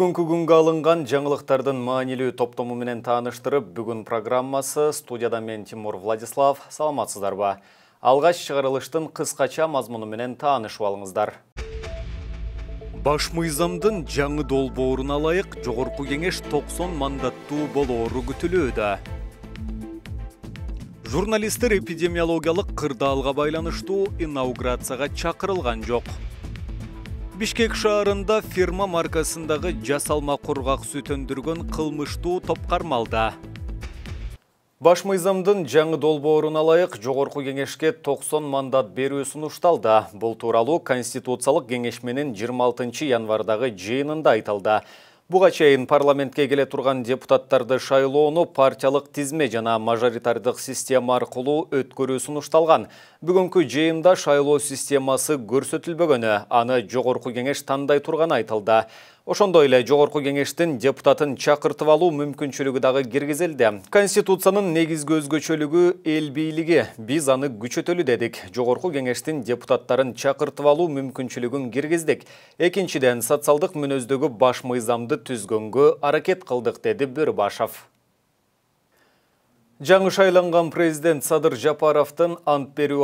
бүгүнкү күнгө алынған жаңылықтардың маанилүү топтому менен тааныштырып бүгүн программасы студияда мен тимур владислав саламатсыздарбы алгач чыгарылыштын кыскача мазмуну менен таанышып алыңыздар баш мыйзамдын жаңы долбооруна ылайык жогорку кеңеш 90 мандаттуу болоору күтүлүүдө журналисттер эпидемиологиялык кырдаалга байланыштуу инаугурацияга чакырылган жок бишкек шаарында фирма маркасындагы жасалма кургак сүт өндүргөн кылмыштуу топ кармалда баш мыйзамдын жаңы долбоорун ылайык жогорку кеңешке токсон мандат берүү сунушталды бул тууралуу конституциялык кеңешменин жыйырма алтынчы январдагы жыйынында айтылды Бұға чейін парламентке келе тұрған депутаттарды шайлоону партиялық тізме жана мажоритардық система арқылу өткөрүү сунушталган. Бүгінгі жыйында шайлоо системасы көрсөтүлбөгөнү аны жогорку кенеш тандай тұрған айтылды. ошондой эле жогорку кеңештин депутатын чакыртып алуу мүмкүнчүлүгү дагы киргизилди конституциянын негизги өзгөчөлүгү эл бийлиги биз аны күчөтөлү дедик жогорку кеңештин депутаттарын чакыртып алуу мүмкүнчүлүгүн киргиздик экинчиден социалдык мүнөздөгү баш мыйзамды түзгөнгө аракет кылдык деди бөрүбашов Жаңы шайланған президент Садыр Жапаровтың ант беру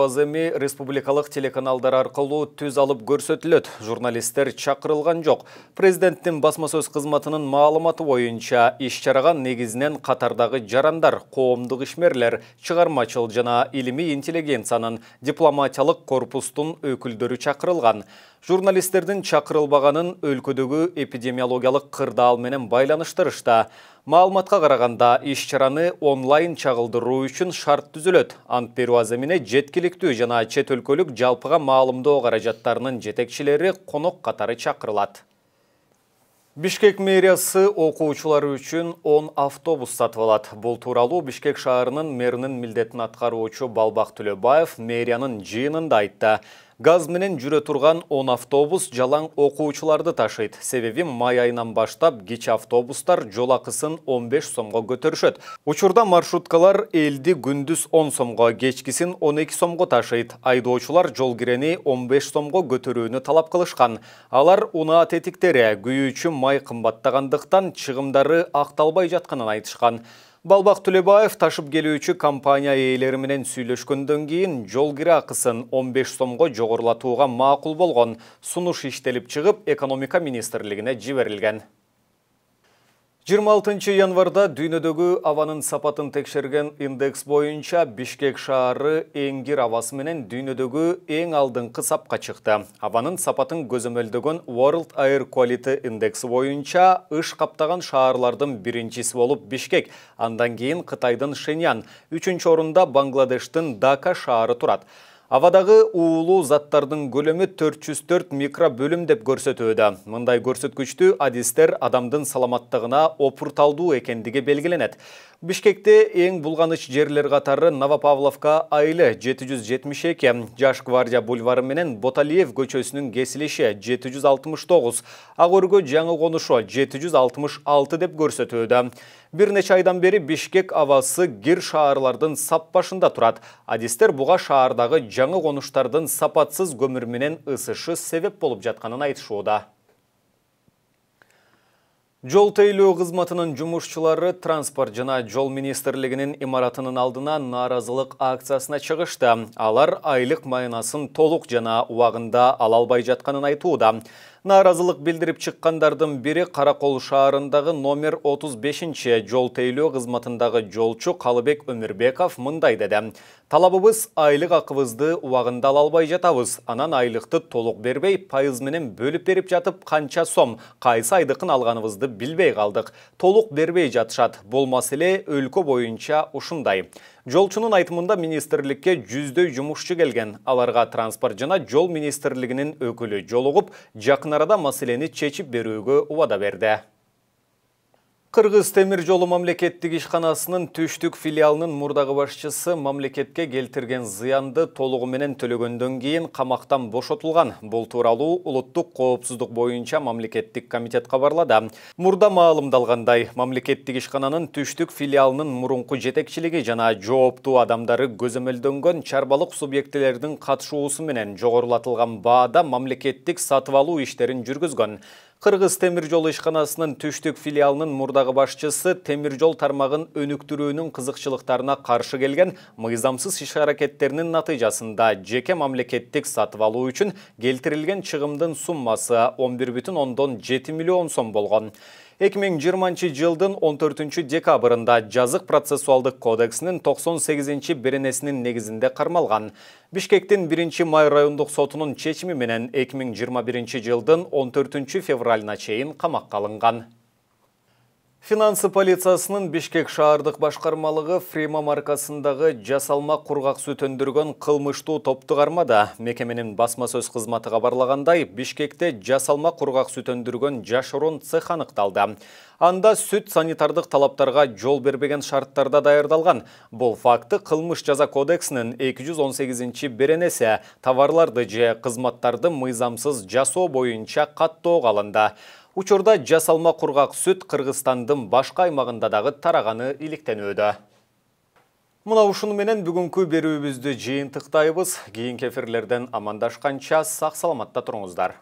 республикалық телеканалдар арқылу түз алып көрсөтүлөт. Журналистер чакырылган жоқ. Президенттің басмасөз қызматының маалыматы ойынша, ешчараған негізінен қатардағы жарандар, қоымдық ішмерлер, шығармачыл жана илімі интеллигенцияның дипломатиялық корпустың өкілдері чакырылган. журналисттердин чакырылбаганын өлкөдөгү эпидемиологиялык кырдаал менен байланыштырышта. маалыматка караганда иш чараны онлайн чагылдыруу үчүн шарт түзүлөт ант берүү аземине жеткиликтүү жана чет өлкөлүк жалпыга маалымдоо каражаттарынын жетекчилери конок катары чакырылат бишкек мэриясы окуучулар үчүн 10 автобус сатып алат бул тууралуу бишкек шаарынын мэринин милдетин аткаруучу балбак түлөбаев мэриянын жыйынында айтты Газ менен жүрө турган 10 автобус жалаң окуучуларды ташыйт. Себеби май айынан баштап кеч автобустар жол акысын 15 сомго көтөрүшөт. Учурда маршруткалар элди күндүз 10 сомго, кечкисин 12 сомго ташыйт. Айдоочулар жол кирени 15 сомго көтөрүүнү талап кылышкан. Алар унаа тетиктери, күйүүчү май кымбаттагандыктан чыгымдары акталбай жатканын айтышкан. Балбақ Түлебаев ташып келүүчү компания ээлери менен сүйлөшкөндөн кийин жол кире акысын 15 сомго жоғырлатуға макул болған сунуш іштеліп чығып экономика министрлигине жиберилген 26 январда дүйнөдөгү абанын сапатын текшерген индекс боюнча бишкек шаары кир абасы менен дүйнөдөгү эң алдыңкы сапка чыкты абанын сапатын көзөмөлдөгөн world air quality Index боюнча ыш қаптаған шаарлардын биринчиси болуп бишкек андан кийин кытайдын шиньян үчүнчү орунда бангладештин дака шаары турат Авадағы уулуу заттардың көлемі 404 микро бөлім деп Мұндай Мындай күшті адистер адамдың саламаттығына опурталдуу экендиги белгіленет. Бішкекте ең бұлғаныш жерлер катары Новопавловка айылы 772, Жаш гвардия бульвары менен Боталиев көчөсүнүн кесилиши 769, Ак жаңы конушу 766 деп өді. Бир нече айдан бері Бишкек авасы гир шаарлардын сап башында турат. Адистер бұға шаардагы жаңы конуштардын сапатсыз көмірменен менен ысышы себеп болып жатқанын айтышууда. Жол тейлі ғызматының жұмышчылары транспорт жана жол министрлигинин имаратынын алдына наразылық акциясына чығышты. Алар айлық майынасын толық жана уағында ала албай жатқанын айтууда. Наразылық білдіріп шыққандардың бірі Қарақол шаарындағы номер 35-ші жол тейлі ғызматындағы жолчу Қалыбек Өмірбеков мындай деді. Талабыбыз айлық ақыбызды уағындал албай жатабыз. Анан айлықты толық бербей, пайызменен бөліп беріп жатып қанча сом, қайсы айдықын алғанывызды білбей қалдық. Толық бербей жатшат. Бұл мәселе өлкө бойынша ұшындай жолчунун айтымында министрликке жүздөй жумушчу келген аларга транспорт жана жол министрлигинин өкүлү жолугуп жакын арада маселени чечип берүүгө убада берди Қырғыз темір жолы мамлекеттік ішқанасының түштік филиалының мұрдағы башчысы мамлекетке келтірген зиянды толығыменен төлөгөндөн кейін қамақтан бошотылған. Бұл туралы ұлттық қауіпсіздік бойынша мамлекеттік комитет хабарлады. Мұрда маалымдалгандай, мамлекеттік ишкананын түштік филиалының мурунку жетекчилиги жана жооптуу адамдары көзөмөлдөнгөн чарбалык субъектилердин катышуусу менен жогорулатылган баада мамлекеттик сатып алуу иштерин жүргүзгөн. Қырғыз теміржол ишканасынын түштік филиалының мұрдағы башчысы теміржол тармағын өніктіруінің қызықшылықтарына қаршы келген мұйзамсыз іш аракеттеринин натыйжасында жеке мамлекеттік сатып алуу үчүн келтирилген чыгымдын суммасы 11,7 миллион сом болған. 2020 жылдың 14 декабрында жазық процессуалдық кодексінің 98 беренесінің негізінде қармалған. Бішкектің 1 май райондық сотының чечімі менен 2021 жылдың 14 февралына чейін қамақ алынған. Финансы полициясының Бишкек шағардық башқармалығы фрима маркасындағы жасалма құрғақ өндірген қылмышту топтық армада. Мекеменің басмасөз қызматыға барлағандай Бишкекте жасалма құрғақ сөтөндірген жашырон цех анықталды. Анда сүт санитардық талаптарға жол бербеген шарттарда дайырдалған. Бұл факты қылмыш жаза кодексінің 218-ші беренесе товарларды же қызматтарды мыйзамсыз жасо бойынша қатты оғалында учорда жасалма құрғақ сүт Қырғызстандың башқа аймағында дағы тарағаны өді. Мұна ушуну менен бүгүнкү берүүбүздү жыйынтыктайбыз. Кийинки эфирлерден амандашканча сақ саламатта тұрыңыздар.